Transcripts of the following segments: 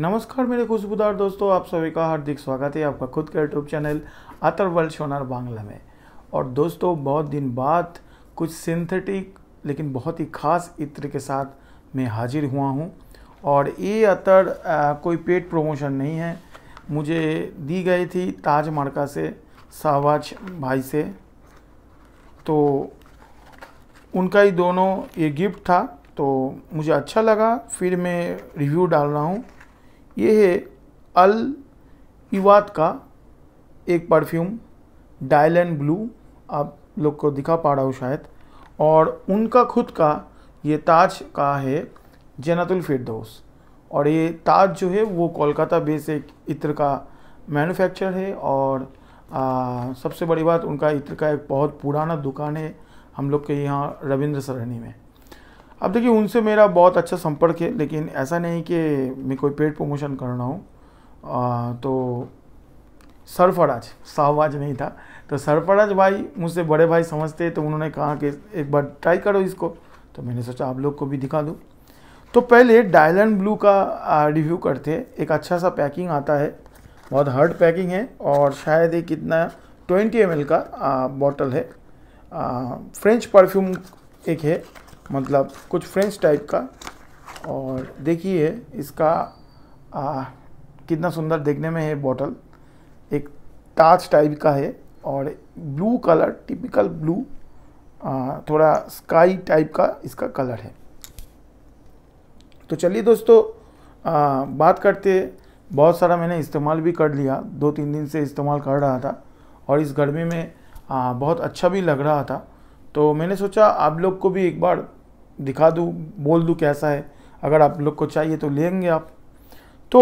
नमस्कार मेरे खुशबूदार दोस्तों आप सभी का हार्दिक स्वागत है आपका खुद का यूट्यूब चैनल अतर वर्ल्ड सोनार बांग्ला में और दोस्तों बहुत दिन बाद कुछ सिंथेटिक लेकिन बहुत ही खास इत्र के साथ मैं हाजिर हुआ हूँ और ये अतर आ, कोई पेट प्रमोशन नहीं है मुझे दी गई थी ताज मार्का से शाहबाज भाई से तो उनका ही दोनों ये गिफ्ट था तो मुझे अच्छा लगा फिर मैं रिव्यू डाल रहा हूँ ये है अल इवाद का एक परफ्यूम डायल एंड ब्लू आप लोग को दिखा पा रहा हूँ शायद और उनका खुद का ये ताज का है जनातुल फिरदौस और ये ताज जो है वो कोलकाता बेस एक इत्र का मैन्युफैक्चर है और आ, सबसे बड़ी बात उनका इत्र का एक बहुत पुराना दुकान है हम लोग के यहाँ रविंद्र सरहनी में अब देखिए उनसे मेरा बहुत अच्छा संपर्क है लेकिन ऐसा नहीं कि मैं कोई पेड प्रमोशन कर रहा हूँ तो सरफराज शाहवाज नहीं था तो सरफराज भाई मुझसे बड़े भाई समझते तो उन्होंने कहा कि एक बार ट्राई करो इसको तो मैंने सोचा आप लोग को भी दिखा दूँ तो पहले डायलन ब्लू का रिव्यू करते एक अच्छा सा पैकिंग आता है बहुत हार्ड पैकिंग है और शायद ये कितना 20 एम का बॉटल है आ, फ्रेंच परफ्यूम एक है मतलब कुछ फ्रेंच टाइप का और देखिए इसका आ, कितना सुंदर देखने में है बॉटल एक टाच टाइप का है और ब्लू कलर टिपिकल ब्लू आ, थोड़ा स्काई टाइप का इसका कलर है तो चलिए दोस्तों आ, बात करते बहुत सारा मैंने इस्तेमाल भी कर लिया दो तीन दिन से इस्तेमाल कर रहा था और इस गर्मी में आ, बहुत अच्छा भी लग रहा था तो मैंने सोचा आप लोग को भी एक बार दिखा दूँ बोल दूँ कैसा है अगर आप लोग को चाहिए तो लेंगे आप तो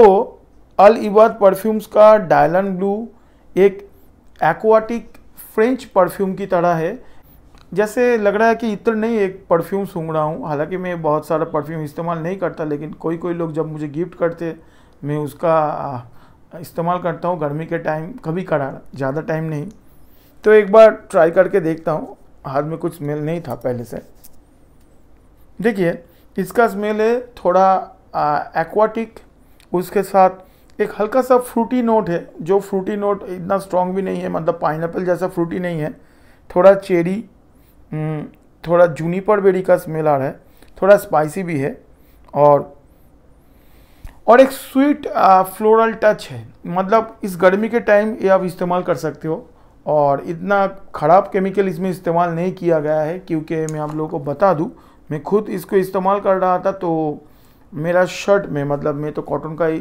अल इबाद परफ्यूम्स का डायलन ब्लू एक एक्वाटिक फ्रेंच परफ्यूम की तरह है जैसे लग रहा है कि इतना नहीं एक परफ्यूम सूंघ रहा हूँ हालांकि मैं बहुत सारा परफ्यूम इस्तेमाल नहीं करता लेकिन कोई कोई लोग जब मुझे गिफ्ट करते मैं उसका इस्तेमाल करता हूँ गर्मी के टाइम कभी करा ज़्यादा टाइम नहीं तो एक बार ट्राई करके देखता हूँ हाथ में कुछ स्मेल नहीं था पहले से देखिए इसका स्मेल है थोड़ा एक्वाटिक उसके साथ एक हल्का सा फ्रूटी नोट है जो फ्रूटी नोट इतना स्ट्रॉन्ग भी नहीं है मतलब पाइन जैसा फ्रूटी नहीं है थोड़ा चेरी हम्म, थोड़ा जूनीपर बेरी का स्मेल आ रहा है थोड़ा स्पाइसी भी है और और एक स्वीट फ्लोरल टच है मतलब इस गर्मी के टाइम ये आप इस्तेमाल कर सकते हो और इतना ख़राब केमिकल इसमें इस्तेमाल नहीं किया गया है क्योंकि मैं आप लोगों को बता दूं मैं खुद इसको इस्तेमाल कर रहा था तो मेरा शर्ट में मतलब मैं तो कॉटन का ही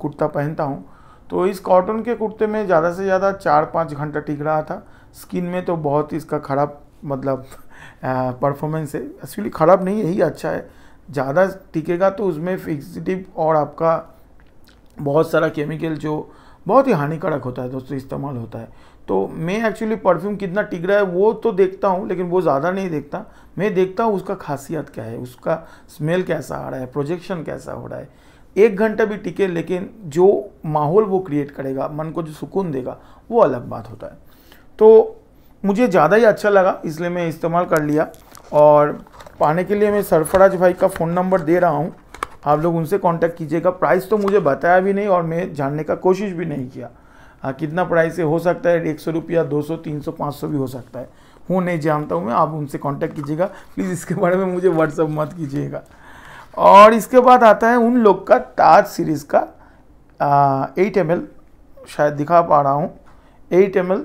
कुर्ता पहनता हूँ तो इस कॉटन के कुर्ते में ज़्यादा से ज़्यादा चार पाँच घंटा टिक रहा था स्किन में तो बहुत इसका ख़राब मतलब परफॉर्मेंस है एक्चुअली ख़राब नहीं यही अच्छा है ज़्यादा टिकेगा तो उसमें फिक्सिटिव और आपका बहुत सारा केमिकल जो बहुत ही हानिकारक होता है दोस्तों इस्तेमाल होता है तो मैं एक्चुअली परफ्यूम कितना टिक रहा है वो तो देखता हूँ लेकिन वो ज़्यादा नहीं देखता मैं देखता हूँ उसका खासियत क्या है उसका स्मेल कैसा आ रहा है प्रोजेक्शन कैसा हो रहा है एक घंटा भी टिके लेकिन जो माहौल वो क्रिएट करेगा मन को जो सुकून देगा वो अलग बात होता है तो मुझे ज़्यादा ही अच्छा लगा इसलिए मैं इस्तेमाल कर लिया और पाने के लिए मैं सरफराज भाई का फ़ोन नंबर दे रहा हूँ आप लोग उनसे कांटेक्ट कीजिएगा प्राइस तो मुझे बताया भी नहीं और मैं जानने का कोशिश भी नहीं किया आ, हाँ, कितना प्राइस से हो सकता है एक सौ रुपया दो सौ तीन सौ पाँच सौ भी हो सकता है वो नहीं जानता हूँ मैं आप उनसे कांटेक्ट कीजिएगा प्लीज़ इसके बारे में मुझे व्हाट्सअप मत कीजिएगा और इसके बाद आता है उन लोग का ताज सीरीज़ का एट एम शायद दिखा पा रहा हूँ eight M L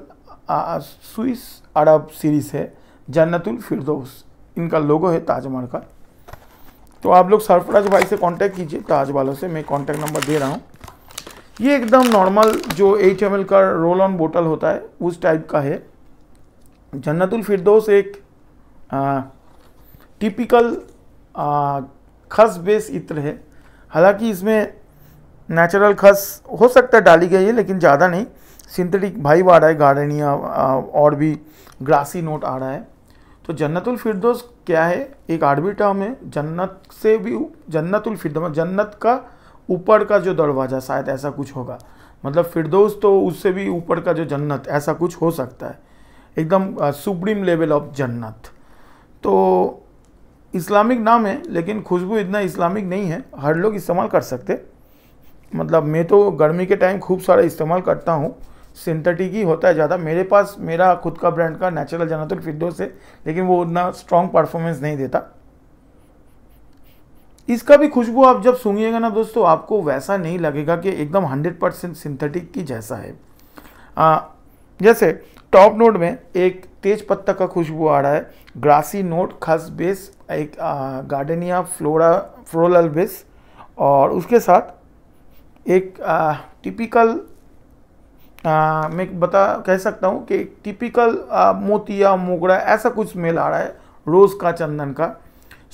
Swiss Arab series है जन्नतुल फिरदोस इनका लोगो है ताजमहल का तो आप लोग सरफराज भाई से कांटेक्ट कीजिए ताज वालों से मैं कांटेक्ट नंबर दे रहा हूँ ये एकदम नॉर्मल जो एच एम का रोल ऑन बोतल होता है उस टाइप का है जन्नतुल फिरदोस एक आ, टिपिकल खस बेस इत्र है हालांकि इसमें नेचुरल खस हो सकता है डाली गई है लेकिन ज़्यादा नहीं सिंथेटिक भाई आ रहा है गार्डनिया और भी ग्रासी नोट आ रहा है तो जन्नतुल फिरदोस क्या है एक आर्बिटा में जन्नत से भी जन्नतुल फिरदोस जन्नत का ऊपर का जो दरवाज़ा शायद ऐसा कुछ होगा मतलब फिरदोस तो उससे भी ऊपर का जो जन्नत ऐसा कुछ हो सकता है एकदम सुप्रीम लेवल ऑफ जन्नत तो इस्लामिक नाम है लेकिन खुशबू इतना इस्लामिक नहीं है हर लोग इस्तेमाल कर सकते मतलब मैं तो गर्मी के टाइम खूब सारा इस्तेमाल करता हूँ सिंथेटिक ही होता है ज़्यादा मेरे पास मेरा खुद का ब्रांड का नेचुरल जन्नत फिरदोस है लेकिन वो उतना स्ट्रॉन्ग परफॉर्मेंस नहीं देता इसका भी खुशबू आप जब सूंघिएगा ना दोस्तों आपको वैसा नहीं लगेगा कि एकदम 100 परसेंट सिंथेटिक की जैसा है आ, जैसे टॉप नोट में एक तेज पत्ता का खुशबू आ रहा है ग्रासी नोट खस बेस एक गार्डनिया फ्लोरा फ्लोरल बेस और उसके साथ एक आ, टिपिकल आ, मैं बता कह सकता हूँ कि टिपिकल मोतिया मोगरा ऐसा कुछ स्मेल आ रहा है रोज़ का चंदन का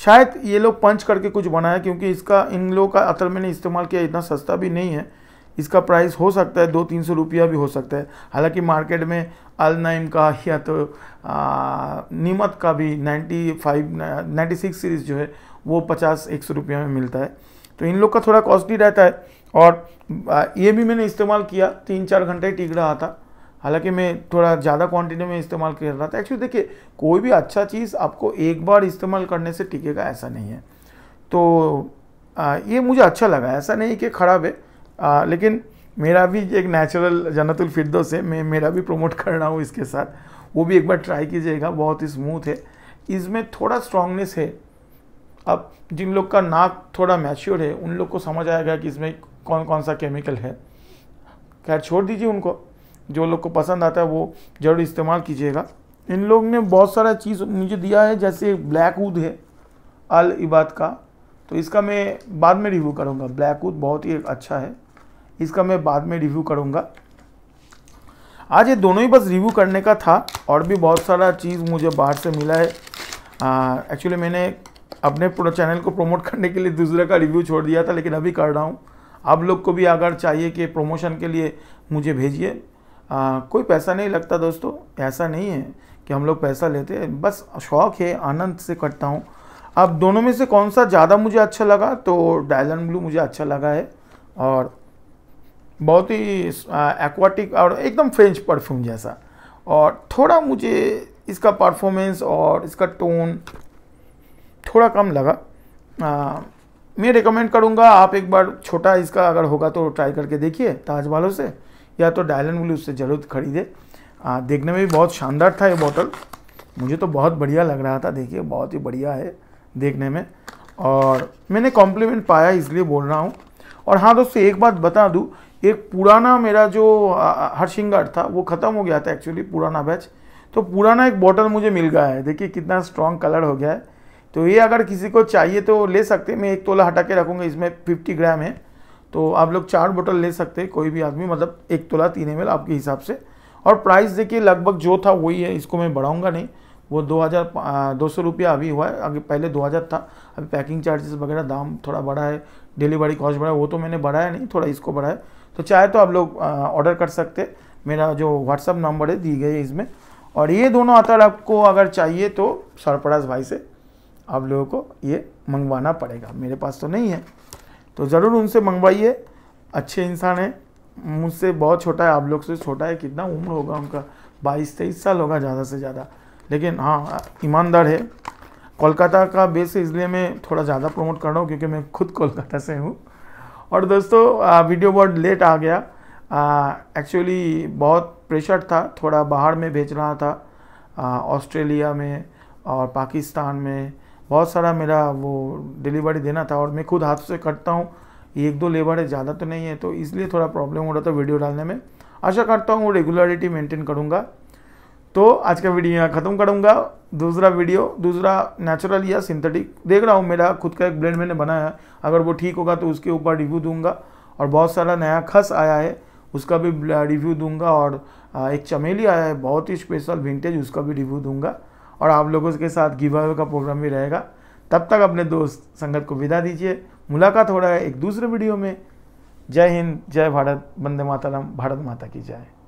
शायद ये लोग पंच करके कुछ बनाया क्योंकि इसका इन लोगों का अतर मैंने इस्तेमाल किया इतना सस्ता भी नहीं है इसका प्राइस हो सकता है दो तीन सौ रुपया भी हो सकता है हालांकि मार्केट में अल नाइम का या तो नीमत का भी ninety five ninety six series जो है वो पचास एक सौ रुपये में मिलता है तो इन लोग का थोड़ा कॉस्टली रहता है और ये भी मैंने इस्तेमाल किया तीन चार घंटे टिक रहा था हालांकि मैं थोड़ा ज़्यादा क्वांटिटी में इस्तेमाल कर रहा था एक्चुअली देखिए कोई भी अच्छा चीज़ आपको एक बार इस्तेमाल करने से टिकेगा ऐसा नहीं है तो आ, ये मुझे अच्छा लगा ऐसा नहीं कि ख़राब है आ, लेकिन मेरा भी एक नेचुरल जन्नतुल फिरदोस है मैं मेरा भी प्रमोट कर रहा हूँ इसके साथ वो भी एक बार ट्राई कीजिएगा बहुत ही स्मूथ है इसमें थोड़ा स्ट्रांगनेस है अब जिन लोग का नाक थोड़ा मैच्योर है उन लोग को समझ आएगा कि इसमें कौन कौन सा केमिकल है खैर छोड़ दीजिए उनको जो लोग को पसंद आता है वो जरूर इस्तेमाल कीजिएगा इन लोग ने बहुत सारा चीज़ मुझे दिया है जैसे ब्लैक उद है अल इबाद का तो इसका मैं बाद में रिव्यू करूँगा ब्लैक उद बहुत ही अच्छा है इसका मैं बाद में रिव्यू करूँगा आज ये दोनों ही बस रिव्यू करने का था और भी बहुत सारा चीज़ मुझे बाहर से मिला है एक्चुअली मैंने अपने पूरा चैनल को प्रमोट करने के लिए दूसरे का रिव्यू छोड़ दिया था लेकिन अभी कर रहा हूँ आप लोग को भी अगर चाहिए कि प्रमोशन के लिए मुझे भेजिए आ, कोई पैसा नहीं लगता दोस्तों ऐसा नहीं है कि हम लोग पैसा लेते हैं बस शौक़ है आनंद से करता हूँ अब दोनों में से कौन सा ज़्यादा मुझे अच्छा लगा तो डायलन ब्लू मुझे अच्छा लगा है और बहुत ही एक्वाटिक और एकदम फ्रेंच परफ्यूम जैसा और थोड़ा मुझे इसका परफॉर्मेंस और इसका टोन थोड़ा कम लगा आ, मैं रिकमेंड करूँगा आप एक बार छोटा इसका अगर होगा तो ट्राई करके देखिए ताज वालों से या तो डायलन ब्लू उससे ज़रूर खरीदे देखने में भी बहुत शानदार था ये बॉटल मुझे तो बहुत बढ़िया लग रहा था देखिए बहुत ही बढ़िया है देखने में और मैंने कॉम्प्लीमेंट पाया इसलिए बोल रहा हूँ और हाँ दोस्तों एक बात बता दूँ एक पुराना मेरा जो हरशिंगार था वो ख़त्म हो गया था एक्चुअली पुराना बैच तो पुराना एक बॉटल मुझे मिल गया है देखिए कितना स्ट्रॉन्ग कलर हो गया है तो ये अगर किसी को चाहिए तो ले सकते हैं मैं एक तोला हटा के रखूँगा इसमें फिफ्टी ग्राम है तो आप लोग चार बोतल ले सकते हैं कोई भी आदमी मतलब एक तोला तीन एम आपके हिसाब से और प्राइस देखिए लगभग जो था वही है इसको मैं बढ़ाऊंगा नहीं वो दो हज़ार दो सौ रुपया अभी हुआ है अभी पहले दो हज़ार था अभी पैकिंग चार्जेस वगैरह दाम थोड़ा बढ़ा है डिलीवरी कॉस्ट बढ़ा है वो तो मैंने बढ़ाया नहीं थोड़ा इसको बढ़ाया तो चाहे तो आप लोग ऑर्डर कर सकते मेरा जो व्हाट्सअप नंबर है दी गई है इसमें और ये दोनों अतर आपको अगर चाहिए तो सरपराज भाई से आप लोगों को ये मंगवाना पड़ेगा मेरे पास तो नहीं है तो ज़रूर उनसे मंगवाइए अच्छे इंसान हैं मुझसे बहुत छोटा है आप लोग से छोटा है कितना उम्र होगा उनका बाईस तेईस साल होगा ज़्यादा से ज़्यादा लेकिन हाँ ईमानदार है कोलकाता का बेस इसलिए मैं थोड़ा ज़्यादा प्रमोट कर रहा हूँ क्योंकि मैं खुद कोलकाता से हूँ और दोस्तों आ, वीडियो बहुत लेट आ गया एक्चुअली बहुत प्रेशर था थोड़ा बाहर में भेज रहा था ऑस्ट्रेलिया में और पाकिस्तान में बहुत सारा मेरा वो डिलीवरी देना था और मैं खुद हाथ से कटता हूँ एक दो लेबर है ज़्यादा तो नहीं है तो इसलिए थोड़ा प्रॉब्लम हो रहा था वीडियो डालने में आशा करता हूँ वो रेगुलरिटी मेंटेन करूँगा तो आज का वीडियो यहाँ ख़त्म करूँगा दूसरा वीडियो दूसरा नेचुरल या सिंथेटिक देख रहा हूँ मेरा खुद का एक ब्लेंड मैंने बनाया है अगर वो ठीक होगा तो उसके ऊपर रिव्यू दूंगा और बहुत सारा नया खस आया है उसका भी रिव्यू दूंगा और एक चमेली आया है बहुत ही स्पेशल विंटेज उसका भी रिव्यू दूंगा और आप लोगों के साथ गिव का प्रोग्राम भी रहेगा तब तक अपने दोस्त संगत को विदा दीजिए मुलाकात हो रहा है एक दूसरे वीडियो में जय हिंद जय भारत वंदे मातरम भारत माता की जय